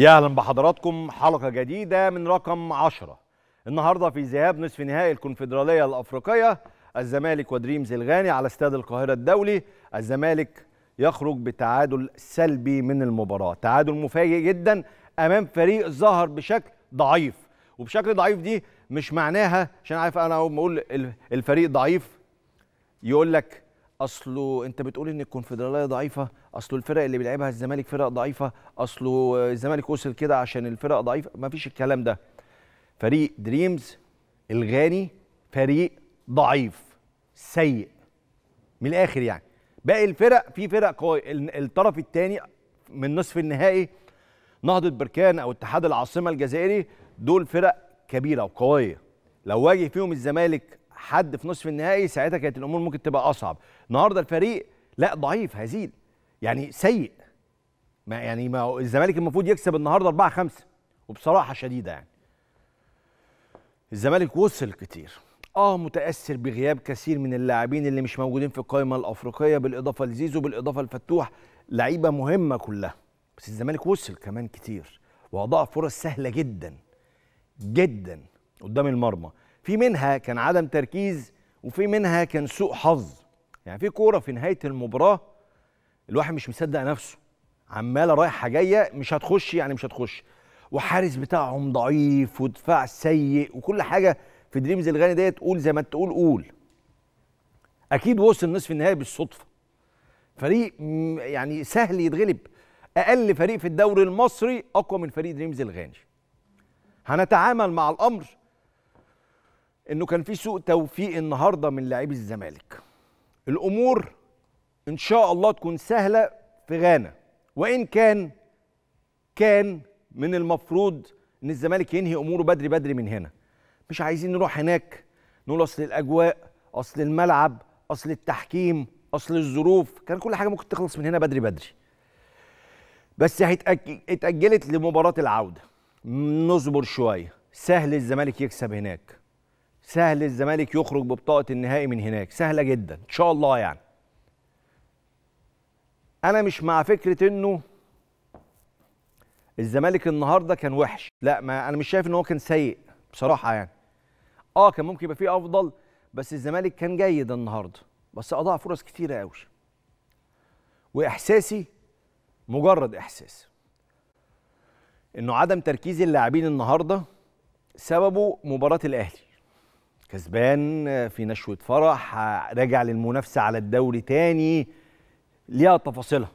يا اهلا بحضراتكم حلقه جديده من رقم 10 النهارده في ذهاب نصف نهائي الكونفدراليه الافريقيه الزمالك ودريمز الغاني على استاد القاهره الدولي الزمالك يخرج بتعادل سلبي من المباراه تعادل مفاجئ جدا امام فريق ظهر بشكل ضعيف وبشكل ضعيف دي مش معناها عشان عارف انا اول اقول الفريق ضعيف يقول لك اصله انت بتقول ان الكونفدراليه ضعيفه اصله الفرق اللي بيلعبها الزمالك فرق ضعيفه اصله الزمالك وصل كده عشان الفرق ضعيفه ما فيش الكلام ده فريق دريمز الغاني فريق ضعيف سيء من الاخر يعني باقي الفرق في فرق قوي الطرف الثاني من نصف النهائي نهضه بركان او اتحاد العاصمه الجزائري دول فرق كبيره وقويه لو واجه فيهم الزمالك حد في نصف النهائي ساعتها كانت الامور ممكن تبقى اصعب النهارده الفريق لا ضعيف هزيل يعني سيء ما يعني ما الزمالك المفروض يكسب النهارده 4 5 وبصراحه شديده يعني الزمالك وصل كتير اه متاثر بغياب كثير من اللاعبين اللي مش موجودين في القائمه الافريقيه بالاضافه لزيزو بالاضافه لفتوح لعيبه مهمه كلها بس الزمالك وصل كمان كتير واضاع فرص سهله جدا جدا قدام المرمى في منها كان عدم تركيز وفي منها كان سوء حظ يعني في كوره في نهايه المباراه الواحد مش مصدق نفسه عماله رايحه جايه مش هتخش يعني مش هتخش وحارس بتاعهم ضعيف ودفاع سيء وكل حاجه في دريمز الغاني ديت تقول زي ما تقول قول اكيد وصل نصف النهائي بالصدفه فريق يعني سهل يتغلب اقل فريق في الدوري المصري اقوى من فريق دريمز الغاني هنتعامل مع الامر انه كان في سوء توفيق النهارده من لاعبي الزمالك الامور ان شاء الله تكون سهله في غانا وان كان كان من المفروض ان الزمالك ينهي اموره بدري بدري من هنا مش عايزين نروح هناك نقول اصل الاجواء اصل الملعب اصل التحكيم اصل الظروف كان كل حاجه ممكن تخلص من هنا بدري بدري بس هيتأجل اتاجلت لمباراه العوده نصبر شويه سهل الزمالك يكسب هناك سهل الزمالك يخرج ببطاقه النهائي من هناك سهله جدا ان شاء الله يعني انا مش مع فكره انه الزمالك النهارده كان وحش لا ما انا مش شايف ان هو كان سيء بصراحه يعني اه كان ممكن يبقى فيه افضل بس الزمالك كان جيد النهارده بس اضاع فرص كتيره قوي واحساسي مجرد احساس انه عدم تركيز اللاعبين النهارده سببه مباراه الاهلي كسبان في نشوة فرح راجع للمنافسة على الدوري تاني ليها تفاصيلها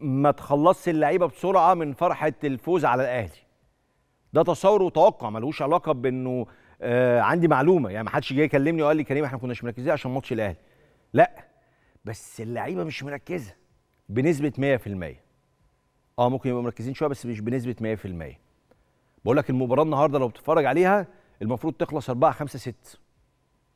ما تخلصش اللعيبة بسرعة من فرحة الفوز على الأهلي ده تصور وتوقع ملوش علاقة بأنه آه عندي معلومة يعني ما حدش جاي يكلمني وقال لي كريم احنا كناش مركزين عشان ماتش الأهلي لا بس اللعيبة مش مركزة بنسبة 100% اه ممكن يبقوا مركزين شوية بس مش بنسبة 100% بقول لك المباراة النهاردة لو بتتفرج عليها المفروض تخلص 4 5 6